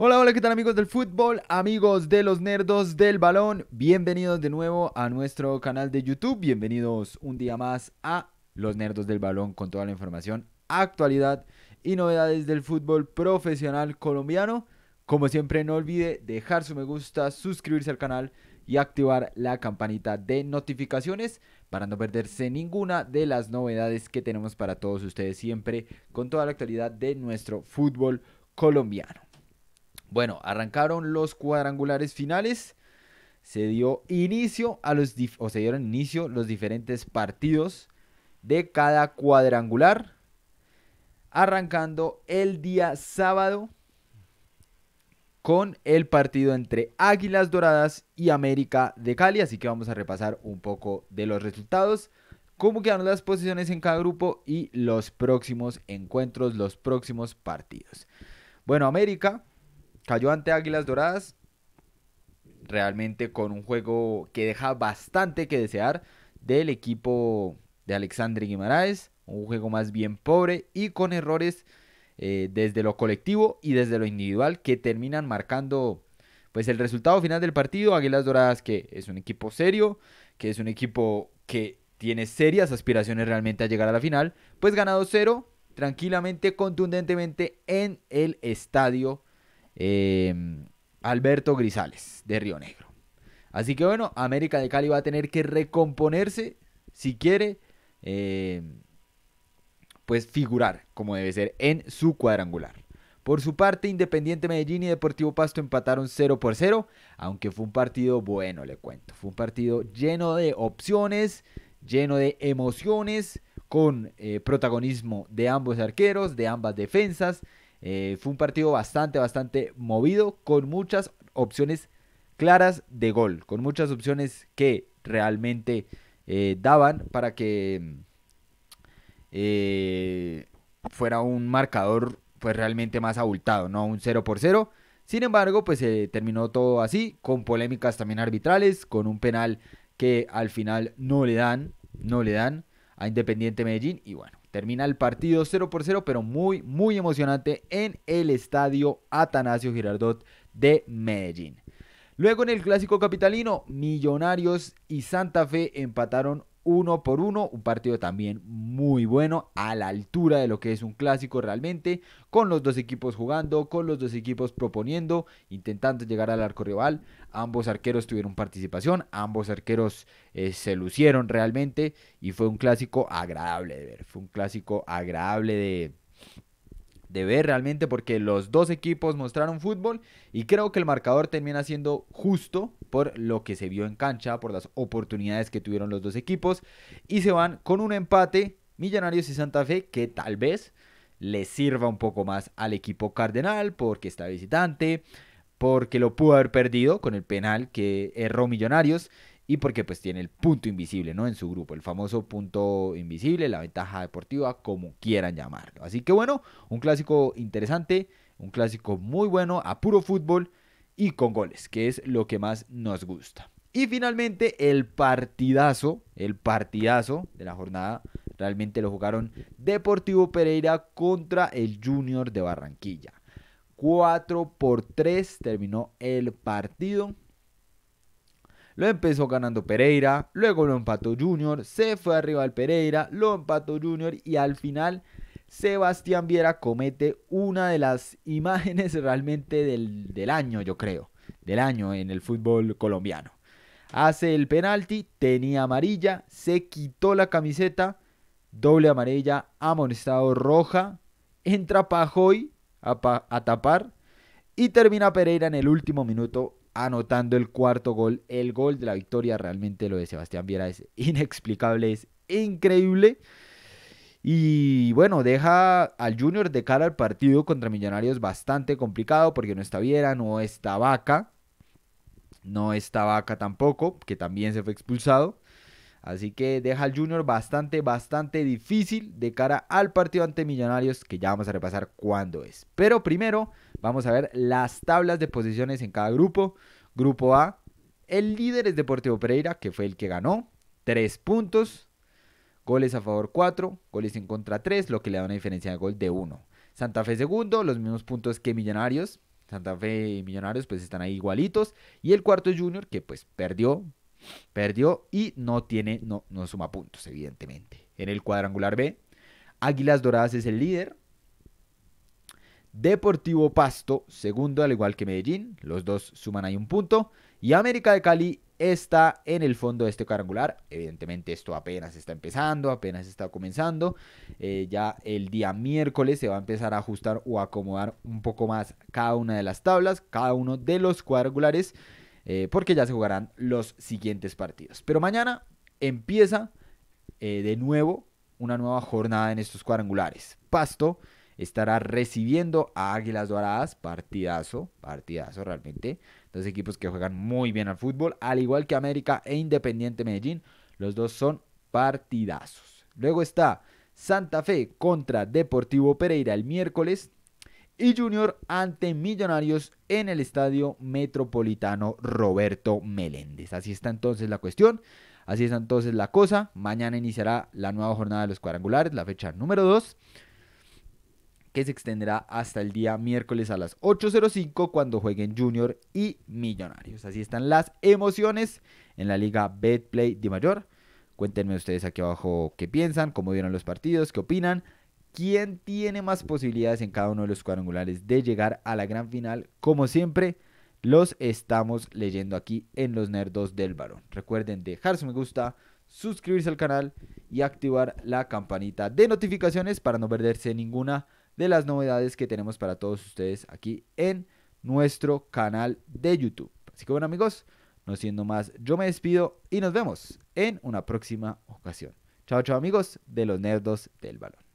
Hola, hola, ¿qué tal amigos del fútbol? Amigos de los nerdos del balón, bienvenidos de nuevo a nuestro canal de YouTube, bienvenidos un día más a los nerdos del balón con toda la información, actualidad y novedades del fútbol profesional colombiano. Como siempre, no olvide dejar su me gusta, suscribirse al canal y activar la campanita de notificaciones para no perderse ninguna de las novedades que tenemos para todos ustedes siempre con toda la actualidad de nuestro fútbol colombiano. Bueno, arrancaron los cuadrangulares finales. Se dio inicio a los dieron inicio los diferentes partidos de cada cuadrangular. Arrancando el día sábado con el partido entre Águilas Doradas y América de Cali. Así que vamos a repasar un poco de los resultados, cómo quedaron las posiciones en cada grupo y los próximos encuentros, los próximos partidos. Bueno, América Cayó ante Águilas Doradas, realmente con un juego que deja bastante que desear del equipo de Alexandre Guimaraes, un juego más bien pobre y con errores eh, desde lo colectivo y desde lo individual que terminan marcando pues el resultado final del partido. Águilas Doradas que es un equipo serio, que es un equipo que tiene serias aspiraciones realmente a llegar a la final, pues ganado cero, tranquilamente, contundentemente en el estadio Em, Alberto Grisales de Río Negro. Así que bueno, América de Cali va a tener que recomponerse si quiere, em, pues figurar como debe ser en su cuadrangular. Por su parte, Independiente Medellín y Deportivo Pasto empataron 0 por 0, aunque fue un partido bueno, le cuento. Fue un partido lleno de opciones, lleno de emociones, con eh, protagonismo de ambos arqueros, de ambas defensas. Eh, fue un partido bastante, bastante movido, con muchas opciones claras de gol, con muchas opciones que realmente eh, daban para que eh, fuera un marcador pues realmente más abultado, no un 0 por 0. Sin embargo, pues se terminó todo así, con polémicas también arbitrales, con un penal que al final no le dan, no le dan a Independiente Medellín y bueno, Termina el partido 0 por 0, pero muy, muy emocionante en el estadio Atanasio Girardot de Medellín. Luego en el clásico capitalino, Millonarios y Santa Fe empataron uno por uno. Un partido también muy bueno, a la altura de lo que es un clásico realmente, con los dos equipos jugando, con los dos equipos proponiendo, intentando llegar al arco rival. Ambos arqueros tuvieron participación, ambos arqueros eh, se lucieron realmente y fue un clásico agradable de ver, fue un clásico agradable de de ver realmente porque los dos equipos mostraron fútbol y creo que el marcador termina siendo justo por lo que se vio en cancha, por las oportunidades que tuvieron los dos equipos y se van con un empate Millonarios y Santa Fe que tal vez le sirva un poco más al equipo cardenal porque está visitante, porque lo pudo haber perdido con el penal que erró Millonarios y porque pues tiene el punto invisible, ¿no? En su grupo, el famoso punto invisible, la ventaja deportiva, como quieran llamarlo. Así que bueno, un clásico interesante, un clásico muy bueno, a puro fútbol y con goles, que es lo que más nos gusta. Y finalmente el partidazo, el partidazo de la jornada, realmente lo jugaron Deportivo Pereira contra el Junior de Barranquilla. 4 por 3 terminó el partido lo empezó ganando Pereira, luego lo empató Junior, se fue arriba al Pereira, lo empató Junior y al final Sebastián Viera comete una de las imágenes realmente del, año, yo creo, del año en el fútbol colombiano. Hace el penalti, tenía amarilla, se quitó la camiseta, doble amarilla, amonestado roja, entra Pajoy a, a tapar y termina Pereira en el último minuto anotando el cuarto gol, el gol de la victoria. Realmente lo de Sebastián Viera es inexplicable, es increíble. Y bueno, deja al Junior de cara al partido contra Millonarios bastante complicado porque no está Viera, no está Vaca, no está Vaca tampoco, que también se fue expulsado. Así que deja al Junior bastante, bastante difícil de cara al partido ante Millonarios, que ya vamos a repasar cuándo es. Pero primero vamos a ver las tablas de posiciones en cada grupo. Grupo A, el líder es Deportivo Pereira, que fue el que ganó, 3 puntos, goles a favor 4, goles en contra 3, lo que le da una diferencia de gol de 1. Santa Fe segundo, los mismos puntos que Millonarios, Santa Fe y Millonarios pues están ahí igualitos. Y el cuarto es Junior que pues perdió Perdió y no tiene, no, no suma puntos, evidentemente. En el cuadrangular B, Águilas Doradas es el líder. Deportivo Pasto, segundo, al igual que Medellín. Los dos suman ahí un punto. Y América de Cali está en el fondo de este cuadrangular. Evidentemente esto apenas está empezando, apenas está comenzando. Eh, ya el día miércoles se va a empezar a ajustar o acomodar un poco más cada una de las tablas, cada uno de los cuadrangulares. Eh, porque ya se jugarán los siguientes partidos. Pero mañana empieza eh, de nuevo una nueva jornada en estos cuadrangulares. Pasto estará recibiendo a Águilas Doradas, partidazo, partidazo realmente. Dos equipos que juegan muy bien al fútbol, al igual que América e Independiente Medellín. Los dos son partidazos. Luego está Santa Fe contra Deportivo Pereira el miércoles y Junior ante Millonarios en el Estadio Metropolitano Roberto Meléndez. Así está entonces la cuestión, así está entonces la cosa. Mañana iniciará la nueva jornada de los cuadrangulares, la fecha número 2, que se extenderá hasta el día miércoles a las 8.05 cuando jueguen Junior y Millonarios. Así están las emociones en la Liga Betplay de Mayor. Cuéntenme ustedes aquí abajo qué piensan, cómo vieron los partidos, qué opinan quién tiene más posibilidades en cada uno de los cuadrangulares de llegar a la gran final. Como siempre, los estamos leyendo aquí en los Nerdos del Balón. Recuerden dejar su me gusta, suscribirse al canal y activar la campanita de notificaciones para no perderse ninguna de las novedades que tenemos para todos ustedes aquí en nuestro canal de YouTube. Así que bueno amigos, no siendo más, yo me despido y nos vemos en una próxima ocasión. Chao, chao amigos de los Nerdos del Balón.